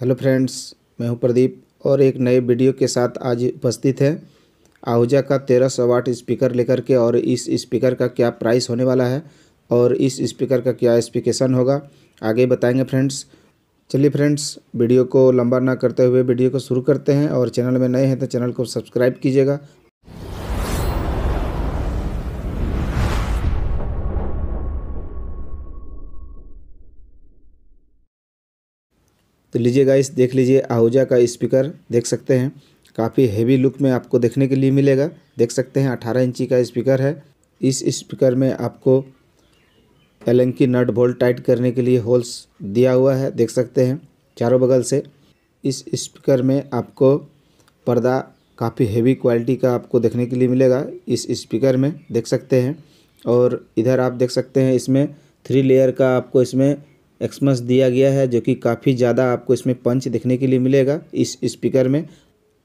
hello friends मैं हूं प्रदीप और एक नए वीडियो के साथ आज उपस्थित है आहूजा का तेरह सौ वाट स्पीकर लेकर के और इस स्पीकर का क्या प्राइस होने वाला है और इस स्पीकर का क्या स्पीकेशन होगा आगे बताएंगे फ्रेंड्स चलिए फ्रेंड्स वीडियो को लंबा ना करते हुए वीडियो को शुरू करते हैं और चैनल में नए हैं तो चैनल को सब्सक्राइब कीजिएगा तो लीजिए गाइस देख लीजिए आहूजा का स्पीकर देख सकते हैं काफ़ी हेवी लुक में आपको देखने के लिए मिलेगा देख सकते हैं अठारह इंची का स्पीकर है इस स्पीकर में आपको एलंकी नट बोल्ट टाइट करने के लिए होल्स दिया हुआ है देख सकते हैं चारों बगल से इस स्पीकर में आपको पर्दा काफ़ी हेवी क्वालिटी का आपको देखने के लिए मिलेगा इस स्पीकर में देख सकते हैं और इधर आप देख सकते हैं इसमें थ्री लेयर का आपको इसमें एक्समस दिया गया है जो कि काफ़ी ज़्यादा आपको इसमें पंच देखने के लिए मिलेगा इस स्पीकर में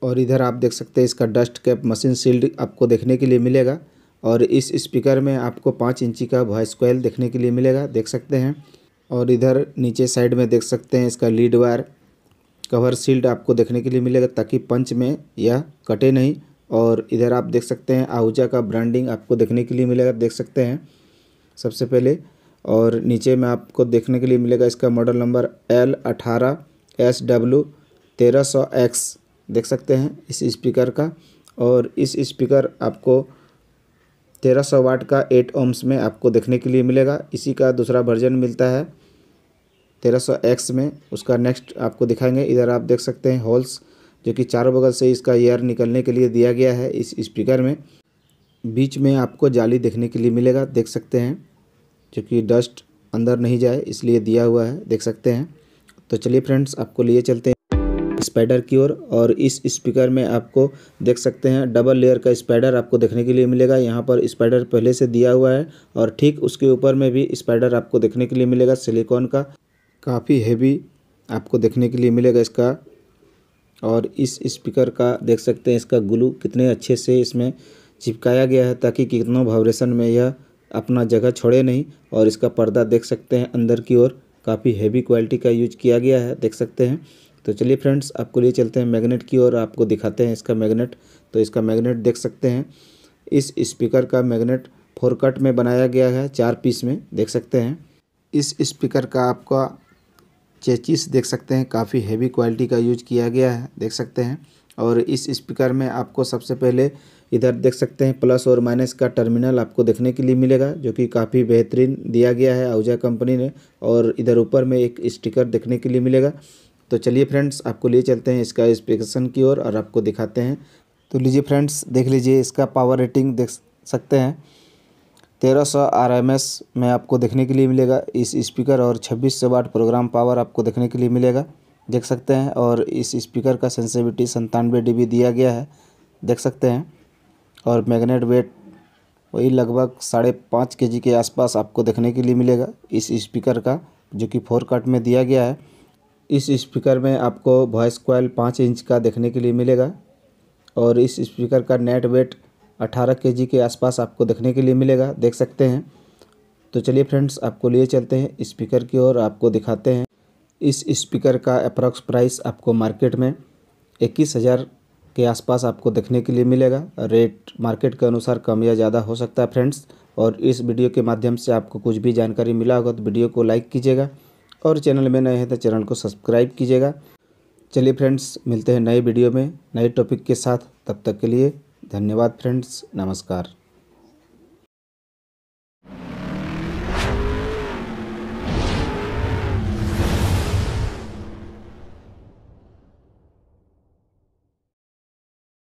और इधर आप देख सकते हैं इसका डस्ट कैप मशीन सील्ड आपको देखने के लिए मिलेगा और इस स्पीकर में आपको पाँच इंची का वॉइस कोयल देखने के लिए मिलेगा देख सकते हैं और इधर नीचे साइड में देख सकते हैं इसका लीड वायर कवर सील्ड आपको देखने के लिए मिलेगा ताकि पंच में यह कटे नहीं और इधर आप देख सकते हैं आहूजा का ब्रांडिंग आपको देखने के लिए मिलेगा देख सकते हैं सबसे पहले और नीचे में आपको देखने के लिए मिलेगा इसका मॉडल नंबर एल अठारह एस डब्लू तेरह सौ एक्स देख सकते हैं इस स्पीकर का और इस स्पीकर आपको तेरह सौ वाट का एट ओम्स में आपको देखने के लिए मिलेगा इसी का दूसरा वर्जन मिलता है तेरह सौ एक्स में उसका नेक्स्ट आपको दिखाएंगे इधर आप देख सकते हैं होल्स जो कि चारों बगल से इसका एयर निकलने के लिए दिया गया है इस स्पीकर में बीच में आपको जाली देखने के लिए मिलेगा देख सकते हैं क्योंकि डस्ट अंदर नहीं जाए इसलिए दिया हुआ है देख सकते हैं तो चलिए फ्रेंड्स आपको लिए चलते हैं स्पाइडर की ओर और इस स्पीकर में आपको देख सकते हैं डबल लेयर का स्पाइडर आपको देखने के लिए मिलेगा यहाँ पर स्पाइडर पहले से दिया हुआ है और ठीक उसके ऊपर में भी स्पाइडर आपको देखने के लिए मिलेगा सिलिकॉन का काफ़ी हैवी आपको देखने के लिए मिलेगा इसका और इस स्पीकर का देख सकते हैं इसका ग्लू कितने अच्छे से इसमें चिपकाया गया है ताकि कितनों वाइब्रेशन में यह अपना जगह छोड़े नहीं और इसका पर्दा देख सकते हैं अंदर की ओर काफ़ी हैवी क्वालिटी का यूज किया गया है देख सकते हैं तो चलिए फ्रेंड्स आपको लिए चलते हैं मैग्नेट की ओर आपको दिखाते हैं इसका मैग्नेट तो इसका मैग्नेट देख सकते हैं इस स्पीकर का मैग्नेट फोर कट में बनाया गया है चार पीस में देख सकते हैं इस स्पीकर का आपका चेचिस देख सकते हैं काफ़ी हैवी क्वालिटी का यूज किया गया है देख सकते हैं और इस स्पीकर में आपको सबसे पहले इधर देख सकते हैं प्लस और माइनस का टर्मिनल आपको देखने के लिए मिलेगा जो कि काफ़ी बेहतरीन दिया गया है आउजा कंपनी ने और इधर ऊपर में एक स्टिकर देखने के लिए मिलेगा तो चलिए फ्रेंड्स आपको ले चलते हैं इसका स्पेक्सन की ओर और, और आपको दिखाते हैं तो लीजिए फ्रेंड्स देख लीजिए इसका पावर रेटिंग देख सकते हैं तेरह सौ आर एम एस में आपको देखने के लिए मिलेगा इस स्पीकर और छब्बीस सौ वाट प्रोग्राम पावर आपको देखने के लिए मिलेगा देख सकते हैं और इस स्पीकर का सेंसिविटी संतानवे डी दिया गया है देख सकते हैं और मैग्नेट वेट वही लगभग साढ़े पाँच के के आसपास आपको देखने के लिए मिलेगा इस स्पीकर का जो कि फोर कट में दिया गया है इस स्पीकर में आपको वॉइस कोयल पाँच इंच का देखने के लिए मिलेगा और इस स्पीकर का नेट वेट अठारह के के आसपास आपको देखने के लिए मिलेगा देख सकते हैं तो चलिए फ्रेंड्स आपको लिए चलते हैं स्पीकर की ओर आपको दिखाते हैं इस स्पीकर का अप्रॉक्स प्राइस आपको मार्केट में इक्कीस हज़ार के आसपास आपको देखने के लिए मिलेगा रेट मार्केट के अनुसार कम या ज़्यादा हो सकता है फ्रेंड्स और इस वीडियो के माध्यम से आपको कुछ भी जानकारी मिला होगा तो वीडियो को लाइक कीजिएगा और चैनल में नए हैं तो चैनल को सब्सक्राइब कीजिएगा चलिए फ्रेंड्स मिलते हैं नए वीडियो में नए टॉपिक के साथ तब तक के लिए धन्यवाद फ्रेंड्स नमस्कार